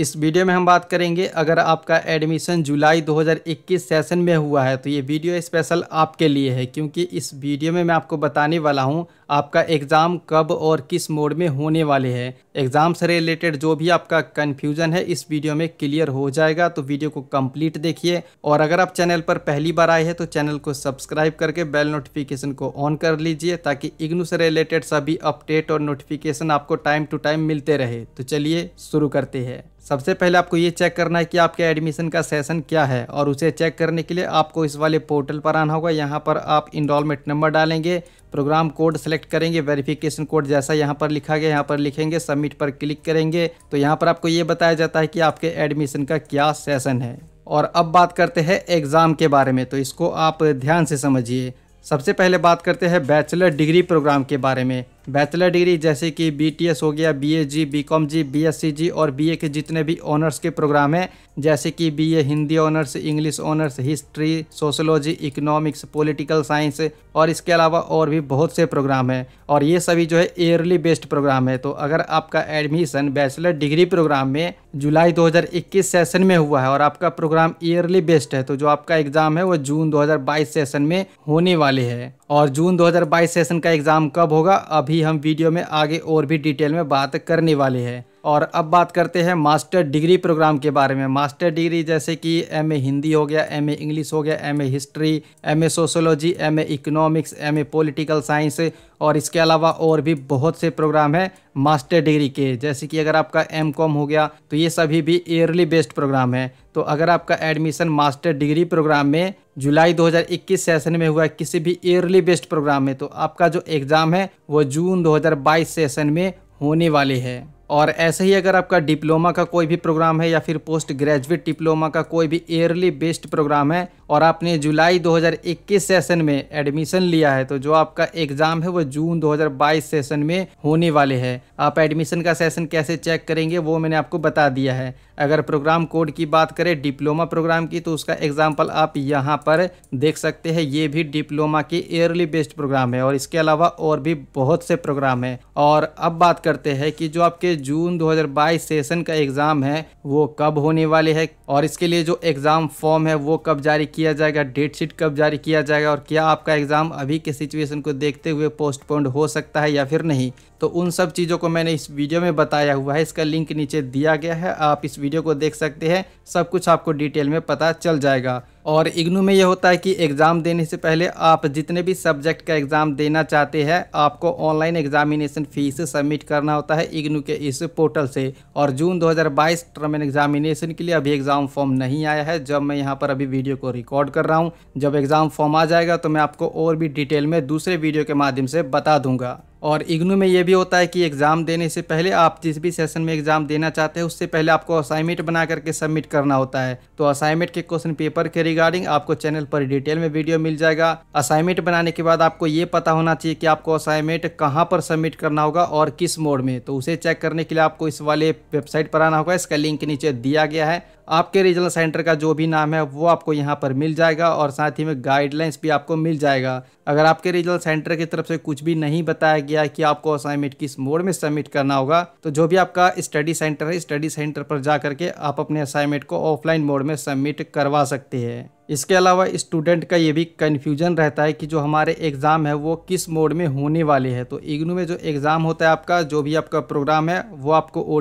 इस वीडियो में हम बात करेंगे अगर आपका एडमिशन जुलाई 2021 सेशन में हुआ है तो ये वीडियो स्पेशल आपके लिए है क्योंकि इस वीडियो में मैं आपको बताने वाला हूँ आपका एग्ज़ाम कब और किस मोड में होने वाले हैं एग्ज़ाम से रिलेटेड जो भी आपका कन्फ्यूज़न है इस वीडियो में क्लियर हो जाएगा तो वीडियो को कंप्लीट देखिए और अगर आप चैनल पर पहली बार आए हैं तो चैनल को सब्सक्राइब करके बेल नोटिफिकेशन को ऑन कर लीजिए ताकि इग्नू से रिलेटेड सभी अपडेट और नोटिफिकेशन आपको टाइम टू टाइम मिलते रहे तो चलिए शुरू करते हैं सबसे पहले आपको ये चेक करना है कि आपके एडमिशन का सेशन क्या है और उसे चेक करने के लिए आपको इस वाले पोर्टल पर आना होगा यहाँ पर आप इनरोलमेंट नंबर डालेंगे प्रोग्राम कोड सेलेक्ट करेंगे वेरिफिकेशन कोड जैसा यहाँ पर लिखा गया यहाँ पर लिखेंगे सबमिट पर क्लिक करेंगे तो यहाँ पर आपको ये बताया जाता है कि आपके एडमिशन का क्या सेशन है और अब बात करते हैं एग्ज़ाम के बारे में तो इसको आप ध्यान से समझिए सबसे पहले बात करते हैं बैचलर डिग्री प्रोग्राम के बारे में बैचलर डिग्री जैसे कि बीटीएस हो गया ए जी बीकॉम जी बीएससी जी और बीए के जितने भी ऑनर्स के प्रोग्राम हैं जैसे कि BA Hindi honours English honours history sociology economics political science और इसके अलावा और भी बहुत से प्रोग्राम हैं और ये सभी जो है ईयरली बेस्ड प्रोग्राम है तो अगर आपका एडमिशन बैचलर डिग्री प्रोग्राम में जुलाई 2021 सेशन में हुआ है और आपका प्रोग्राम ईयरली बेस्ड है तो जो आपका एग्ज़ाम है वो जून 2022 सेशन में होने वाले है और जून 2022 सेशन का एग्ज़ाम कब होगा अभी भी हम वीडियो में आगे और भी डिटेल में बात करने वाले हैं और अब बात करते हैं मास्टर डिग्री प्रोग्राम के बारे में मास्टर डिग्री जैसे कि एम ए हिंदी हो गया एम ए इंग्लिश हो गया M A history M A sociology M A economics M A political science और इसके अलावा और भी बहुत से प्रोग्राम हैं मास्टर डिग्री के जैसे कि अगर आपका एम कॉम हो गया तो ये सभी भी एयरली बेस्ड प्रोग्राम है तो अगर आपका एडमिशन मास्टर डिग्री प्रोग्राम में जुलाई 2021 सेशन में हुआ किसी भी एयरली बेस्ड प्रोग्राम में तो आपका जो एग्ज़ाम है वो जून 2022 सेशन में होने वाले है और ऐसे ही अगर आपका डिप्लोमा का कोई भी प्रोग्राम है या फिर पोस्ट ग्रेजुएट डिप्लोमा का कोई भी ईयरली बेस्ड प्रोग्राम है और आपने जुलाई 2021 सेशन में एडमिशन लिया है तो जो आपका एग्ज़ाम है वो जून 2022 सेशन में होने वाले है आप एडमिशन का सेशन कैसे चेक करेंगे वो मैंने आपको बता दिया है अगर प्रोग्राम कोड की बात करें डिप्लोमा प्रोग्राम की तो उसका एग्जाम्पल आप यहाँ पर देख सकते हैं ये भी डिप्लोमा की एयरली बेस्ड प्रोग्राम है और इसके अलावा और भी बहुत से प्रोग्राम है और अब बात करते हैं कि जो आपके जून 2022 सेशन का एग्ज़ाम है वो कब होने वाले है और इसके लिए जो एग्ज़ाम फॉर्म है वो कब जारी किया किया जाएगा डेट शीट कब जारी किया जाएगा और क्या आपका एग्ज़ाम अभी के सिचुएशन को देखते हुए पोस्टपोन्ड हो सकता है या फिर नहीं तो उन सब चीज़ों को मैंने इस वीडियो में बताया हुआ है इसका लिंक नीचे दिया गया है आप इस वीडियो को देख सकते हैं सब कुछ आपको डिटेल में पता चल जाएगा और इग्नू में यह होता है कि एग्ज़ाम देने से पहले आप जितने भी सब्जेक्ट का एग्ज़ाम देना चाहते हैं आपको ऑनलाइन एग्जामिनेशन फ़ीस सबमिट करना होता है इग्नू के इस पोर्टल से और जून 2022 टर्म एंड एग्जामिनेशन के लिए अभी एग्ज़ाम फॉर्म नहीं आया है जब मैं यहाँ पर अभी वीडियो को रिकॉर्ड कर रहा हूँ जब एग्ज़ाम फॉर्म आ जाएगा तो मैं आपको और भी डिटेल में दूसरे वीडियो के माध्यम से बता दूँगा और इग्नू में ये भी होता है कि एग्ज़ाम देने से पहले आप जिस भी सेशन में एग्ज़ाम देना चाहते हैं उससे पहले आपको असाइनमेंट बना करके सबमिट करना होता है तो असाइनमेंट के क्वेश्चन पेपर के रिगार्डिंग आपको चैनल पर डिटेल में वीडियो मिल जाएगा असाइनमेंट बनाने के बाद आपको ये पता होना चाहिए कि आपको असाइनमेंट कहाँ पर सबमिट करना होगा और किस मोड में तो उसे चेक करने के लिए आपको इस वाले वेबसाइट पर आना होगा इसका लिंक नीचे दिया गया है आपके रीजनल सेंटर का जो भी नाम है वो आपको यहाँ पर मिल जाएगा और साथ ही में गाइडलाइंस भी आपको मिल जाएगा अगर आपके रीजनल सेंटर की तरफ से कुछ भी नहीं बताया गया कि आपको असाइनमेंट किस मोड में सबमिट करना होगा तो जो भी आपका स्टडी सेंटर है स्टडी सेंटर पर जा करके आप अपने असाइनमेंट को ऑफलाइन मोड में सबमिट करवा सकते हैं इसके अलावा स्टूडेंट का ये भी कन्फ्यूजन रहता है कि जो हमारे एग्ज़ाम है वो किस मोड में होने वाले हैं तो इग्नू में जो एग्ज़ाम होता है आपका जो भी आपका प्रोग्राम है वो आपको ओ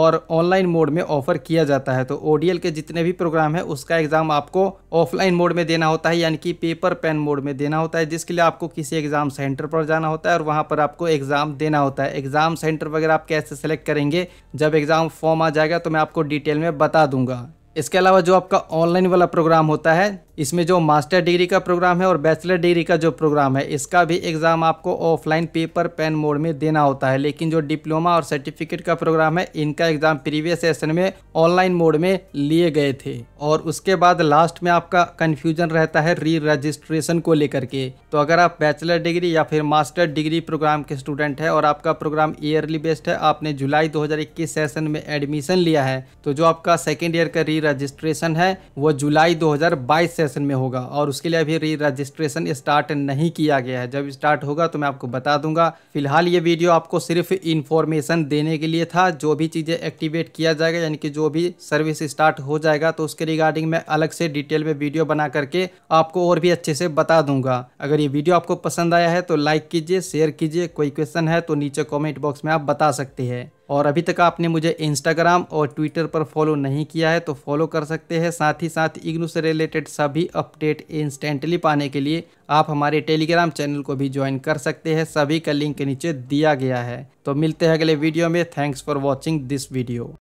और ऑनलाइन मोड में ऑफर किया जाता है तो ओ के जितने भी प्रोग्राम है उसका एग्ज़ाम आपको ऑफलाइन मोड में देना होता है यानी कि पेपर पेन मोड में देना होता है जिसके लिए आपको किसी एग्ज़ाम सेंटर पर जाना होता है और वहाँ पर आपको एग्ज़ाम देना होता है एग्ज़ाम सेंटर वगैरह आप कैसे सेलेक्ट करेंगे जब एग्ज़ाम फॉर्म आ जाएगा तो मैं आपको डिटेल में बता दूंगा इसके अलावा जो आपका ऑनलाइन वाला प्रोग्राम होता है इसमें जो मास्टर डिग्री का प्रोग्राम है और बैचलर डिग्री का जो प्रोग्राम है इसका भी एग्ज़ाम आपको ऑफलाइन पेपर पेन मोड में देना होता है लेकिन जो डिप्लोमा और सर्टिफिकेट का प्रोग्राम है इनका एग्ज़ाम प्रीवियस सेशन में ऑनलाइन मोड में लिए गए थे और उसके बाद लास्ट में आपका कन्फ्यूजन रहता है री रजिस्ट्रेशन को लेकर के तो अगर आप बैचलर डिग्री या फिर मास्टर डिग्री प्रोग्राम के स्टूडेंट है और आपका प्रोग्राम ईयरली बेस्ड है आपने जुलाई दो सेशन में एडमिशन लिया है तो जो आपका सेकेंड ईयर का री रजिस्ट्रेशन है वो जुलाई दो सेशन रजिस्ट्रेशन में होगा और उसके लिए अभी री रजिस्ट्रेशन स्टार्ट नहीं किया गया है जब स्टार्ट होगा तो मैं आपको बता दूंगा फिलहाल ये वीडियो आपको सिर्फ इन्फॉर्मेशन देने के लिए था जो भी चीज़ें एक्टिवेट किया जाएगा यानी कि जो भी सर्विस स्टार्ट हो जाएगा तो उसके रिगार्डिंग मैं अलग से डिटेल में वीडियो बना करके आपको और भी अच्छे से बता दूंगा अगर ये वीडियो आपको पसंद आया है तो लाइक कीजिए शेयर कीजिए कोई क्वेश्चन है तो नीचे कॉमेंट बॉक्स में आप बता सकते हैं और अभी तक आपने मुझे इंस्टाग्राम और ट्विटर पर फॉलो नहीं किया है तो फॉलो कर सकते हैं साथ ही साथ इग्नू से रिलेटेड सभी अपडेट इंस्टेंटली पाने के लिए आप हमारे टेलीग्राम चैनल को भी ज्वाइन कर सकते हैं सभी का लिंक नीचे दिया गया है तो मिलते हैं अगले वीडियो में thanks for watching this video